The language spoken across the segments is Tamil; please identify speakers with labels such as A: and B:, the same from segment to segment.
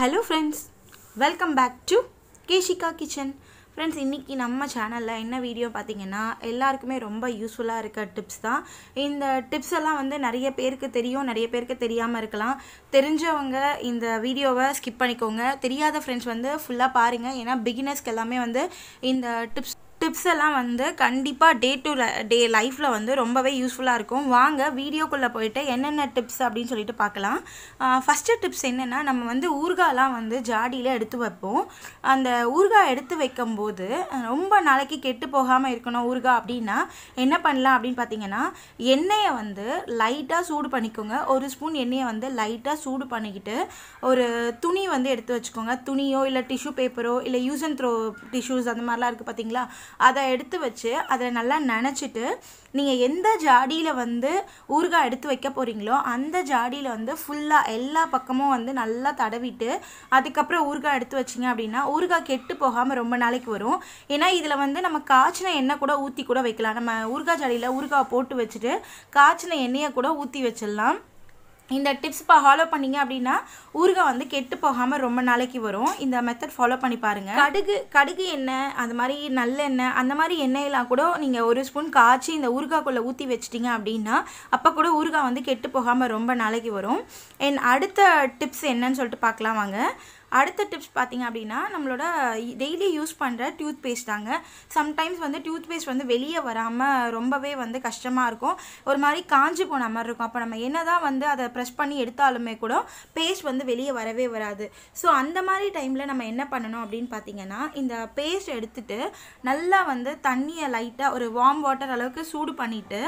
A: hello friends welcome back to Keshika kitchen friends இன்றைக்கி நம்ம சேனலில் என்ன வீடியோ பார்த்தீங்கன்னா எல்லாருக்குமே ரொம்ப யூஸ்ஃபுல்லாக இருக்க டிப்ஸ் தான் இந்த டிப்ஸ் எல்லாம் வந்து நிறைய பேருக்கு தெரியும் நிறைய பேருக்கு தெரியாமல் இருக்கலாம் தெரிஞ்சவங்க இந்த வீடியோவை ஸ்கிப் பண்ணிக்கோங்க தெரியாத ஃப்ரெண்ட்ஸ் வந்து ஃபுல்லாக பாருங்கள் ஏன்னா பிகினர்ஸ்க்கு எல்லாமே வந்து இந்த டிப்ஸ் டிப்ஸ் எல்லாம் வந்து கண்டிப்பாக டே டு டே லைஃப்பில் வந்து ரொம்பவே யூஸ்ஃபுல்லாக இருக்கும் வாங்க வீடியோக்குள்ளே போயிட்டு என்னென்ன டிப்ஸ் அப்படின்னு சொல்லிட்டு பார்க்கலாம் ஃபஸ்ட்டு டிப்ஸ் என்னென்னா நம்ம வந்து ஊறுகாலாம் வந்து ஜாடியில் எடுத்து வைப்போம் அந்த ஊறுகாய் எடுத்து வைக்கும்போது ரொம்ப நாளைக்கு கெட்டு போகாமல் இருக்கணும் ஊறுகாய் அப்படின்னா என்ன பண்ணலாம் அப்படின்னு பார்த்தீங்கன்னா எண்ணெயை வந்து லைட்டாக சூடு பண்ணிக்கோங்க ஒரு ஸ்பூன் எண்ணெயை வந்து லைட்டாக சூடு பண்ணிக்கிட்டு ஒரு துணி வந்து எடுத்து வச்சுக்கோங்க துணியோ இல்லை டிஷ்யூ பேப்பரோ இல்லை யூஸ் அண்ட் த்ரோ டிஷ்யூஸ் அந்த மாதிரிலாம் இருக்குது பார்த்தீங்களா அதை எடுத்து வச்சு அதை நல்லா நினச்சிட்டு நீங்கள் எந்த ஜாடியில் வந்து ஊறுகாய் எடுத்து வைக்க போகிறீங்களோ அந்த ஜாடியில் வந்து ஃபுல்லாக எல்லா பக்கமும் வந்து நல்லா தடவிட்டு அதுக்கப்புறம் ஊறுகாய் எடுத்து வச்சிங்க அப்படின்னா ஊறுகாய் கெட்டு போகாமல் ரொம்ப நாளைக்கு வரும் ஏன்னா இதில் வந்து நம்ம காய்ச்சின எண்ணெய் கூட ஊற்றி கூட வைக்கலாம் நம்ம ஊறுகாய் ஜாடியில் ஊறுகாய் போட்டு வச்சுட்டு காய்ச்சின எண்ணெயை கூட ஊற்றி வச்சிடலாம் இந்த டிப்ஸ் இப்போ ஃபாலோ பண்ணிங்க அப்படின்னா ஊறுகாய் வந்து கெட்டு போகாமல் ரொம்ப நாளைக்கு வரும் இந்த மெத்தட் ஃபாலோ பண்ணி பாருங்கள் கடுகு கடுகு எண்ணெய் அந்த மாதிரி நல்லெண்ணெய் அந்த மாதிரி எண்ணெயெல்லாம் கூட நீங்கள் ஒரு ஸ்பூன் காய்ச்சி இந்த ஊறுகாக்குள்ளே ஊற்றி வச்சிட்டிங்க அப்படின்னா அப்போ கூட ஊறுகாய் வந்து கெட்டு போகாமல் ரொம்ப நாளைக்கு வரும் என் அடுத்த டிப்ஸ் என்னன்னு சொல்லிட்டு பார்க்கலாம் வாங்க அடுத்த டிப்ஸ் பார்த்திங்க அப்படின்னா நம்மளோட டெய்லி யூஸ் பண்ணுற டியூத் பேஸ்ட் தாங்க சம்டைம்ஸ் வந்து டியூத் பேஸ்ட் வந்து வெளியே வராமல் ரொம்பவே வந்து கஷ்டமாக இருக்கும் ஒரு மாதிரி காஞ்சி போன மாதிரி இருக்கும் அப்போ நம்ம என்ன தான் வந்து அதை ப்ரெஸ் பண்ணி எடுத்தாலுமே கூட பேஸ்ட் வந்து வெளியே வரவே வராது ஸோ அந்த மாதிரி டைமில் நம்ம என்ன பண்ணணும் அப்படின்னு பார்த்தீங்கன்னா இந்த பேஸ்ட் எடுத்துட்டு நல்லா வந்து தண்ணியை லைட்டாக ஒரு வார்ம் வாட்டர் அளவுக்கு சூடு பண்ணிவிட்டு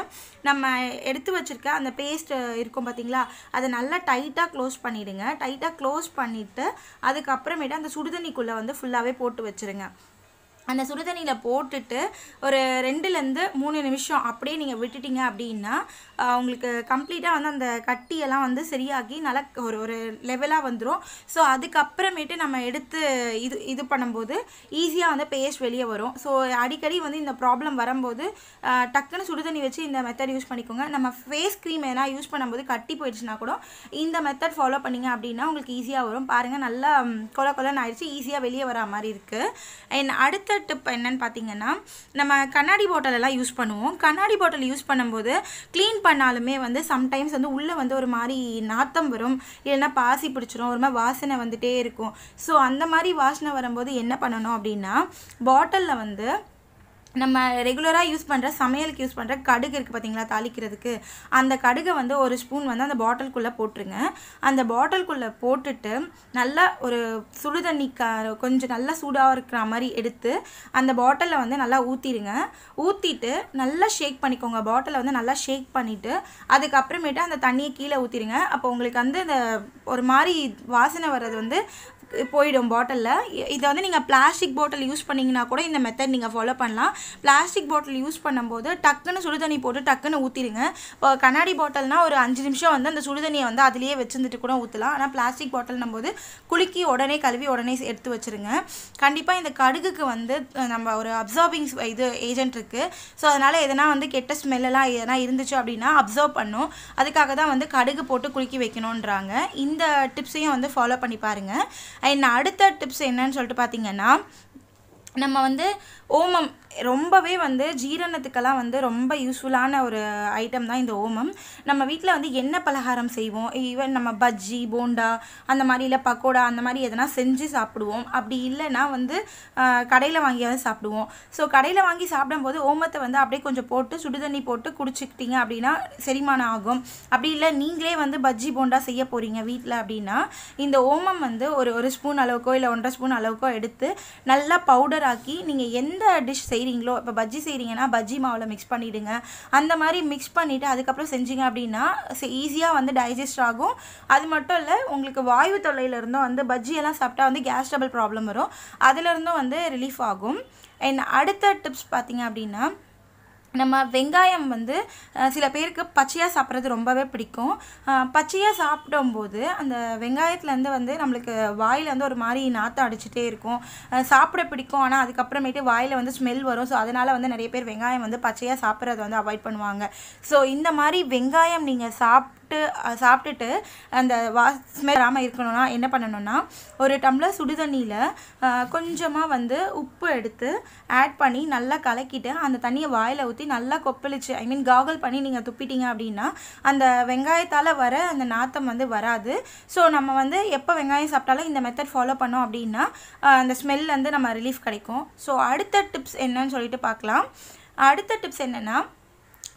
A: நம்ம எடுத்து வச்சுருக்க அந்த பேஸ்ட் இருக்கும் பார்த்தீங்களா அதை நல்லா டைட்டாக க்ளோஸ் பண்ணிவிடுங்க டைட்டாக க்ளோஸ் பண்ணிவிட்டு அதுக்கப்புறமேட்டு அந்த சுடுதண்ணிக்குள்ளே வந்து ஃபுல்லாகவே போட்டு வச்சுருங்க அந்த சுடுதண்ணியில் போட்டுட்டு ஒரு ரெண்டுலேருந்து மூணு நிமிஷம் அப்படியே நீங்கள் விட்டுட்டீங்க அப்படின்னா உங்களுக்கு கம்ப்ளீட்டாக வந்து அந்த கட்டியெல்லாம் வந்து சரியாகி நல்லா ஒரு ஒரு லெவலாக வந்துடும் ஸோ அதுக்கப்புறமேட்டு நம்ம எடுத்து இது இது பண்ணும்போது ஈஸியாக வந்து பேஸ்ட் வெளியே வரும் ஸோ அடிக்கடி வந்து இந்த ப்ராப்ளம் வரும்போது டக்குன்னு சுடுதண்ணி வச்சு இந்த மெத்தட் யூஸ் பண்ணிக்கோங்க நம்ம ஃபேஸ் க்ரீம் எதனா யூஸ் பண்ணும்போது கட்டி போயிடுச்சுன்னா கூட இந்த மெத்தட் ஃபாலோ பண்ணிங்க அப்படின்னா உங்களுக்கு ஈஸியாக வரும் பாருங்கள் நல்லா கொல கொலன்னு ஆயிடுச்சு ஈஸியாக வெளியே வரா மாதிரி இருக்குது அண்ட் அடுத்த அடுத்த டிப் என்னன்னு பார்த்தீங்கன்னா நம்ம கண்ணாடி பாட்டிலெல்லாம் யூஸ் பண்ணுவோம் கண்ணாடி பாட்டில் யூஸ் பண்ணும்போது க்ளீன் பண்ணாலுமே வந்து சம்டைம்ஸ் வந்து உள்ளே வந்து ஒரு மாதிரி நாத்தம் வரும் இல்லைன்னா பாசி பிடிச்சிரும் ஒரு மாதிரி வாசனை வந்துகிட்டே இருக்கும் ஸோ அந்த மாதிரி வாசனை வரும்போது என்ன பண்ணணும் அப்படின்னா பாட்டிலில் வந்து நம்ம ரெகுலராக யூஸ் பண்ணுற சமையலுக்கு யூஸ் பண்ணுற கடுகு இருக்குது பார்த்தீங்களா தாளிக்கிறதுக்கு அந்த கடுகை வந்து ஒரு ஸ்பூன் வந்து அந்த பாட்டில்குள்ளே போட்டுருங்க அந்த பாட்டில்குள்ளே போட்டுட்டு நல்லா ஒரு சுடு தண்ணி க கொஞ்சம் நல்லா சூடாக இருக்கிற மாதிரி எடுத்து அந்த பாட்டிலில் வந்து நல்லா ஊற்றிடுங்க ஊற்றிட்டு நல்லா ஷேக் பண்ணிக்கோங்க பாட்டிலை வந்து நல்லா ஷேக் பண்ணிவிட்டு அதுக்கப்புறமேட்டு அந்த தண்ணியை கீழே ஊற்றிடுங்க அப்போ உங்களுக்கு வந்து அந்த ஒரு மாதிரி வாசனை வர்றது வந்து போயிடும் பாட்டிலில் இதை வந்து நீங்கள் பிளாஸ்டிக் பாட்டில் யூஸ் பண்ணிங்கன்னா கூட இந்த மெத்தட் நீங்கள் ஃபாலோ பண்ணலாம் பிளாஸ்டிக் பாட்டில் யூஸ் பண்ணும்போது டக்குன்னு சுடு தண்ணி போட்டு டக்குன்னு ஊற்றிடுங்க இப்போ கண்ணாடி பாட்டில்னால் ஒரு அஞ்சு நிமிஷம் வந்து அந்த சுடு தண்ணியை வந்து அதுலேயே வச்சுருந்துட்டு கூட ஊற்றலாம் ஆனால் பிளாஸ்டிக் பாட்டில்னும் போது குலுக்கி உடனே கழுவி உடனே எடுத்து வச்சுருங்க கண்டிப்பாக இந்த கடுகுக்கு வந்து நம்ம ஒரு அப்சார்பிங் இது ஏஜென்ட் இருக்குது ஸோ அதனால் எதனா வந்து கெட்ட ஸ்மெல்லாம் எதனா இருந்துச்சு அப்படின்னா அப்சர்வ் பண்ணும் அதுக்காக தான் வந்து கடுகு போட்டு குலுக்கி வைக்கணுன்றாங்க இந்த டிப்ஸையும் வந்து ஃபாலோ பண்ணி பாருங்கள் அண்ட் அடுத்த டிப்ஸ் என்னன்னு சொல்லிட்டு பார்த்தீங்கன்னா நம்ம வந்து ஓமம் ரொம்பவே வந்து ஜீரணத்துக்கெல்லாம் வந்து ரொம்ப யூஸ்ஃபுல்லான ஒரு ஐட்டம் தான் இந்த ஓமம் நம்ம வீட்டில் வந்து என்ன பலகாரம் செய்வோம் ஈவன் நம்ம பஜ்ஜி போண்டா அந்த மாதிரி இல்லை பக்கோடா அந்த மாதிரி எதனா செஞ்சு சாப்பிடுவோம் அப்படி இல்லைன்னா வந்து கடையில் வாங்கியாவது சாப்பிடுவோம் ஸோ கடையில் வாங்கி சாப்பிடும்போது ஓமத்தை வந்து அப்படியே கொஞ்சம் போட்டு சுடுதண்ணி போட்டு குடிச்சிக்கிட்டீங்க அப்படின்னா செரிமானம் ஆகும் அப்படி இல்லை நீங்களே வந்து பஜ்ஜி போண்டா செய்ய போகிறீங்க வீட்டில் அப்படின்னா இந்த ஓமம் வந்து ஒரு ஒரு ஸ்பூன் அளவுக்கோ இல்லை ஒன்றரை ஸ்பூன் அளவுக்கோ எடுத்து நல்லா பவுடர் ஆக்கி நீங்கள் எந்த டிஷ் செய்ய செய்கிறீங்களோ இப்போ பஜ்ஜி செய்கிறீங்கன்னா பஜ்ஜி மாவில் மிக்ஸ் பண்ணிவிடுங்க அந்த மாதிரி மிக்ஸ் பண்ணிவிட்டு அதுக்கப்புறம் செஞ்சீங்க அப்படின்னா ஈஸியாக வந்து டைஜஸ்ட் ஆகும் அது மட்டும் இல்லை உங்களுக்கு வாயு தொல்லையிலிருந்தும் வந்து பஜ்ஜியெல்லாம் சாப்பிட்டா வந்து கேஸ் ட்ரபிள் ப்ராப்ளம் வரும் அதுலேருந்தும் வந்து ரிலீஃப் ஆகும் அண்ட் அடுத்த டிப்ஸ் பார்த்தீங்க அப்படின்னா நம்ம வெங்காயம் வந்து சில பேருக்கு பச்சையாக சாப்பிட்றது ரொம்பவே பிடிக்கும் பச்சையாக சாப்பிடும்போது அந்த வெங்காயத்துலேருந்து வந்து நம்மளுக்கு வாயில் வந்து ஒரு மாதிரி நாற்றம் அடிச்சுட்டே இருக்கும் சாப்பிட பிடிக்கும் ஆனால் அதுக்கப்புறமேட்டு வாயில் வந்து ஸ்மெல் வரும் ஸோ அதனால் வந்து நிறைய பேர் வெங்காயம் வந்து பச்சையாக சாப்பிட்றத வந்து அவாய்ட் பண்ணுவாங்க ஸோ இந்த மாதிரி வெங்காயம் நீங்கள் சாப் சாப்பிட்டு சாப்பிட்டுட்டு அந்த வா ஸ்மெல் வராமல் இருக்கணும்னா என்ன பண்ணணும்னா ஒரு டம்ளர் சுடு தண்ணியில் கொஞ்சமாக வந்து உப்பு எடுத்து ஆட் பண்ணி நல்லா கலக்கிட்டு அந்த தண்ணியை வாயில் ஊற்றி நல்லா கொப்பளிச்சு ஐ மீன் காகல் பண்ணி நீங்கள் துப்பிட்டீங்க அப்படின்னா அந்த வெங்காயத்தால் வர அந்த நாத்தம் வந்து வராது ஸோ நம்ம வந்து எப்போ வெங்காயம் சாப்பிட்டாலும் இந்த மெத்தட் ஃபாலோ பண்ணோம் அப்படின்னா அந்த ஸ்மெல் வந்து நம்ம ரிலீஃப் கிடைக்கும் ஸோ அடுத்த டிப்ஸ் என்னன்னு சொல்லிட்டு பார்க்கலாம் அடுத்த டிப்ஸ் என்னென்னா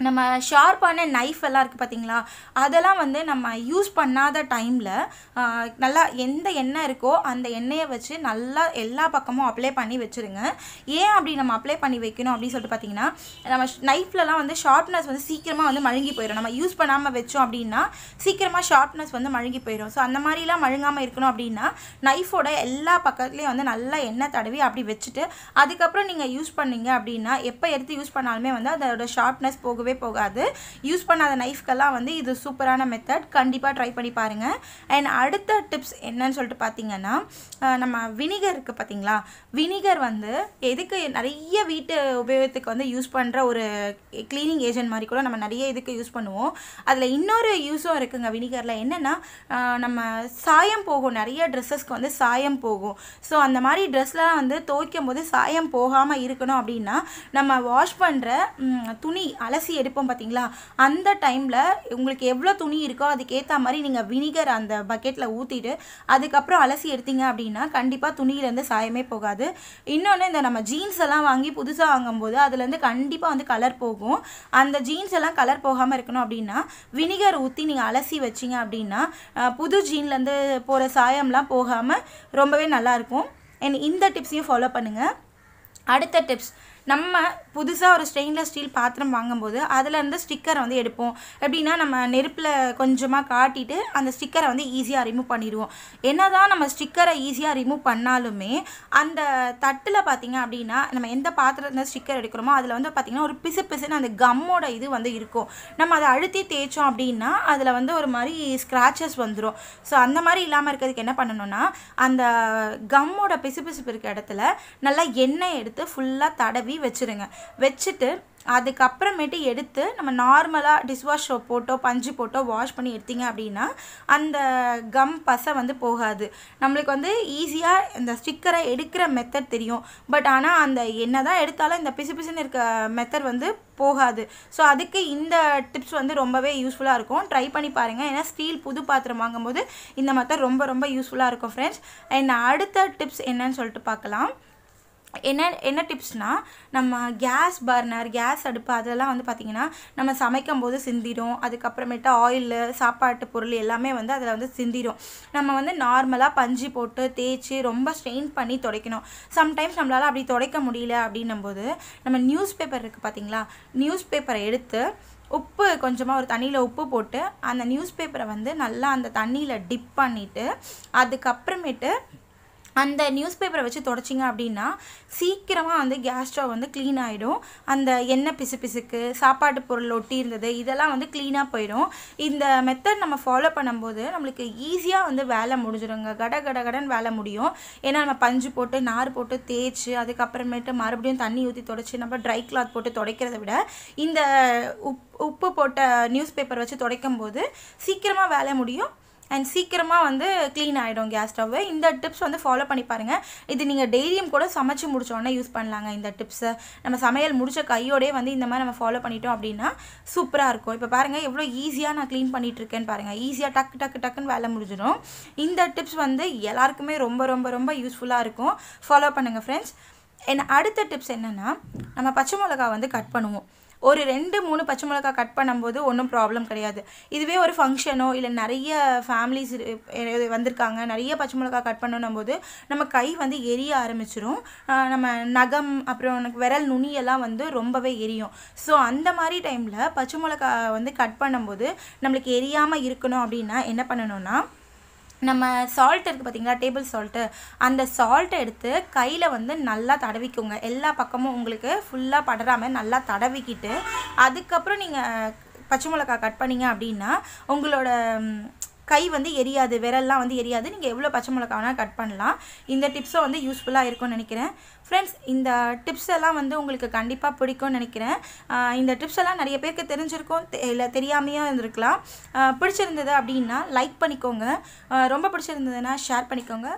A: நம்ம ஷார்ப்பான நைஃப் எல்லாம் இருக்குது பார்த்தீங்களா அதெல்லாம் வந்து நம்ம யூஸ் பண்ணாத டைமில் நல்லா எந்த எண்ணெய் இருக்கோ அந்த எண்ணெயை வச்சு நல்லா எல்லா பக்கமும் அப்ளை பண்ணி வச்சுருங்க ஏன் அப்படி நம்ம அப்ளை பண்ணி வைக்கணும் அப்படின்னு சொல்லிட்டு பார்த்தீங்கன்னா நம்ம நைஃப்லலாம் வந்து ஷார்ப்னஸ் வந்து சீக்கிரமாக வந்து மழுங்கி போயிடும் நம்ம யூஸ் பண்ணாமல் வச்சோம் அப்படின்னா சீக்கிரமாக ஷார்ப்னஸ் வந்து மழுங்கி போயிடும் ஸோ அந்த மாதிரிலாம் மழுங்காமல் இருக்கணும் அப்படின்னா நைஃபோட எல்லா பக்கத்துலேயும் வந்து நல்லா எண்ணெய் தடவி அப்படி வச்சுட்டு அதுக்கப்புறம் நீங்கள் யூஸ் பண்ணீங்க அப்படின்னா எப்போ எடுத்து யூஸ் பண்ணாலுமே வந்து அதோட ஷார்ப்னஸ் போக போகவே போகாது யூஸ் பண்ணாத நைஃப்கெல்லாம் வந்து இது சூப்பரான மெத்தட் கண்டிப்பாக ட்ரை பண்ணி பாருங்கள் அண்ட் அடுத்த டிப்ஸ் என்னன்னு சொல்லிட்டு பார்த்தீங்கன்னா நம்ம வினிகர் இருக்குது பார்த்தீங்களா வினிகர் வந்து எதுக்கு நிறைய வீட்டு உபயோகத்துக்கு வந்து யூஸ் பண்ணுற ஒரு க்ளீனிங் ஏஜென்ட் மாதிரி கூட நம்ம நிறைய இதுக்கு யூஸ் பண்ணுவோம் அதில் இன்னொரு யூஸும் இருக்குங்க வினிகரில் என்னென்னா நம்ம சாயம் போகும் நிறைய ட்ரெஸ்ஸஸ்க்கு வந்து சாயம் போகும் ஸோ அந்த மாதிரி ட்ரெஸ்லாம் வந்து துவைக்கும் போது சாயம் போகாமல் இருக்கணும் அப்படின்னா நம்ம வாஷ் பண்ணுற துணி அலசி அரிசி எடுப்போம் பார்த்தீங்களா அந்த டைமில் உங்களுக்கு எவ்வளோ துணி இருக்கோ அதுக்கேற்ற மாதிரி நீங்கள் வினிகர் அந்த பக்கெட்டில் ஊற்றிட்டு அதுக்கப்புறம் அலசி எடுத்தீங்க அப்படின்னா கண்டிப்பாக துணியிலேருந்து சாயமே போகாது இன்னொன்று இந்த நம்ம ஜீன்ஸ் எல்லாம் வாங்கி புதுசாக வாங்கும்போது அதுலேருந்து கண்டிப்பாக வந்து கலர் போகும் அந்த ஜீன்ஸ் எல்லாம் கலர் போகாமல் இருக்கணும் அப்படின்னா வினிகர் ஊற்றி நீங்கள் அலசி வச்சிங்க அப்படின்னா புது ஜீன்லேருந்து போகிற சாயம்லாம் போகாமல் ரொம்பவே நல்லாயிருக்கும் அண்ட் இந்த டிப்ஸையும் ஃபாலோ பண்ணுங்கள் அடுத்த டிப்ஸ் நம்ம புதுசாக ஒரு ஸ்டெயின்லெஸ் ஸ்டீல் பாத்திரம் வாங்கும்போது அதில் இருந்து ஸ்டிக்கரை வந்து எடுப்போம் எப்படின்னா நம்ம நெருப்பில் கொஞ்சமாக காட்டிட்டு அந்த ஸ்டிக்கரை வந்து ஈஸியாக ரிமூவ் பண்ணிடுவோம் என்ன தான் நம்ம ஸ்டிக்கரை ஈஸியாக ரிமூவ் பண்ணாலுமே அந்த தட்டில் பார்த்திங்க அப்படின்னா நம்ம எந்த பாத்திரத்தில் ஸ்டிக்கர் எடுக்கிறோமோ அதில் வந்து பார்த்திங்கன்னா ஒரு பிசு பிசுன்னு அந்த கம்மோட இது வந்து இருக்கும் நம்ம அதை அழுத்தி தேய்ச்சோம் அப்படின்னா அதில் வந்து ஒரு மாதிரி ஸ்க்ராச்சஸ் வந்துடும் ஸோ அந்த மாதிரி இல்லாமல் இருக்கிறதுக்கு என்ன பண்ணணும்னா அந்த கம்மோட பிசு பிசுப்பு இருக்க இடத்துல நல்லா எண்ணெய் எடுத்து ஃபுல்லாக தடவி கழுவி வச்சுருங்க வச்சுட்டு அதுக்கப்புறமேட்டு எடுத்து நம்ம நார்மலாக டிஷ்வாஷ் போட்டோ பஞ்சு போட்டோ வாஷ் பண்ணி எடுத்திங்க அப்படின்னா அந்த கம் பசை வந்து போகாது நம்மளுக்கு வந்து ஈஸியாக இந்த ஸ்டிக்கரை எடுக்கிற மெத்தட் தெரியும் பட் ஆனால் அந்த என்ன தான் எடுத்தாலும் இந்த பிசு பிசுன்னு இருக்க மெத்தட் வந்து போகாது ஸோ அதுக்கு இந்த டிப்ஸ் வந்து ரொம்பவே யூஸ்ஃபுல்லாக இருக்கும் ட்ரை பண்ணி பாருங்கள் ஏன்னா ஸ்டீல் புது பாத்திரம் வாங்கும்போது இந்த மெத்தட் ரொம்ப ரொம்ப யூஸ்ஃபுல்லாக இருக்கும் ஃப்ரெண்ட்ஸ் என்ன அடுத்த டிப்ஸ் என்னன்னு சொல்லிட்டு பார்க்கலாம் என்ன என்ன டிப்ஸ்னால் நம்ம கேஸ் பர்னர் கேஸ் அடுப்பு அதெல்லாம் வந்து பார்த்திங்கன்னா நம்ம சமைக்கும் போது சிந்திடும் அதுக்கப்புறமேட்டு ஆயில் சாப்பாட்டு பொருள் எல்லாமே வந்து அதில் வந்து சிந்திடும் நம்ம வந்து நார்மலாக பஞ்சு போட்டு தேய்ச்சி ரொம்ப ஸ்ட்ரெயின் பண்ணி துடைக்கணும் சம்டைம்ஸ் நம்மளால் அப்படி துடைக்க முடியல அப்படின்னும்போது நம்ம நியூஸ் பேப்பர் இருக்குது பார்த்திங்களா நியூஸ் பேப்பரை எடுத்து உப்பு கொஞ்சமாக ஒரு தண்ணியில் உப்பு போட்டு அந்த நியூஸ் பேப்பரை வந்து நல்லா அந்த தண்ணியில் டிப் பண்ணிவிட்டு அதுக்கப்புறமேட்டு அந்த நியூஸ் பேப்பரை வச்சு தொடச்சிங்க அப்படின்னா சீக்கிரமாக வந்து கேஸ் ஸ்டவ் வந்து க்ளீன் ஆகிடும் அந்த எண்ணெய் பிசு பிசுக்கு சாப்பாட்டு பொருள் ஒட்டி இருந்தது இதெல்லாம் வந்து க்ளீனாக போயிடும் இந்த மெத்தட் நம்ம ஃபாலோ பண்ணும்போது நம்மளுக்கு ஈஸியாக வந்து வேலை முடிஞ்சிடுங்க கட கட கடன் வேலை முடியும் ஏன்னா நம்ம பஞ்சு போட்டு நார் போட்டு தேய்ச்சி அதுக்கப்புறமேட்டு மறுபடியும் தண்ணி ஊற்றி தொடச்சி நம்ம ட்ரை கிளாத் போட்டு துடைக்கிறத விட இந்த உப் உப்பு போட்ட நியூஸ் பேப்பர் வச்சு துடைக்கும் போது சீக்கிரமாக வேலை முடியும் அண்ட் சீக்கிரமாக வந்து க்ளீன் ஆகிடும் கேஸ் ஸ்டவ்வு இந்த டிப்ஸ் வந்து ஃபாலோ பண்ணி பாருங்கள் இது நீங்கள் டெய்லியும் கூட சமைச்சு முடிச்சோடனே யூஸ் பண்ணலாங்க இந்த டிப்ஸை நம்ம சமையல் முடிச்ச கையோடே வந்து இந்த மாதிரி நம்ம ஃபாலோ பண்ணிட்டோம் அப்படின்னா சூப்பராக இருக்கும் இப்போ பாருங்கள் எவ்வளோ ஈஸியாக நான் க்ளீன் பண்ணிகிட்ருக்கேன்னு பாருங்கள் ஈஸியாக டக்கு டக்கு டக்குன்னு வேலை முடிஞ்சிடும் இந்த டிப்ஸ் வந்து எல்லாருக்குமே ரொம்ப ரொம்ப ரொம்ப யூஸ்ஃபுல்லாக இருக்கும் ஃபாலோ பண்ணுங்கள் ஃப்ரெண்ட்ஸ் என் அடுத்த டிப்ஸ் என்னென்னா நம்ம பச்சை மிளகா வந்து கட் பண்ணுவோம் ஒரு ரெண்டு மூணு பச்சை மிளகா கட் பண்ணும்போது ஒன்றும் ப்ராப்ளம் கிடையாது இதுவே ஒரு ஃபங்க்ஷனோ இல்லை நிறைய ஃபேமிலிஸ் வந்திருக்காங்க நிறைய பச்சை மிளகா கட் பண்ணணும் போது நம்ம கை வந்து எரிய ஆரம்பிச்சிடும் நம்ம நகம் அப்புறம் விரல் நுனியெல்லாம் வந்து ரொம்பவே எரியும் ஸோ அந்த மாதிரி டைமில் பச்சை மிளகா வந்து கட் பண்ணும்போது நம்மளுக்கு எரியாமல் இருக்கணும் அப்படின்னா என்ன பண்ணணும்னா நம்ம சால்ட் இருக்குது பார்த்தீங்களா டேபிள் சால்ட்டு அந்த சால்ட்டை எடுத்து கையில் வந்து நல்லா தடவிக்கோங்க எல்லா பக்கமும் உங்களுக்கு ஃபுல்லாக படராமல் நல்லா தடவிக்கிட்டு அதுக்கப்புறம் நீங்கள் பச்சை மிளகா கட் பண்ணிங்க அப்படின்னா உங்களோட கை வந்து எரியாது விரல்லாம் வந்து எரியாது நீங்கள் எவ்வளோ பச்சை மிளகா வேணால் கட் பண்ணலாம் இந்த டிப்ஸும் வந்து யூஸ்ஃபுல்லாக இருக்கும்னு நினைக்கிறேன் ஃப்ரெண்ட்ஸ் இந்த டிப்ஸ் எல்லாம் வந்து உங்களுக்கு கண்டிப்பாக பிடிக்கும்னு நினைக்கிறேன் இந்த டிப்ஸ் எல்லாம் நிறைய பேருக்கு தெரிஞ்சிருக்கும் இல்லை தெரியாமையும் இருந்திருக்கலாம் பிடிச்சிருந்தது அப்படின்னா லைக் பண்ணிக்கோங்க ரொம்ப பிடிச்சிருந்ததுன்னா ஷேர் பண்ணிக்கோங்க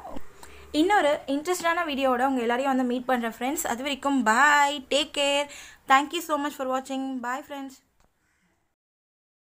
A: இன்னொரு இன்ட்ரெஸ்டான வீடியோவோட உங்கள் எல்லாரையும் வந்து மீட் பண்ணுறேன் ஃப்ரெண்ட்ஸ் அது வரைக்கும் bye take care thank you so much for வாட்சிங் பாய் ஃப்ரெண்ட்ஸ்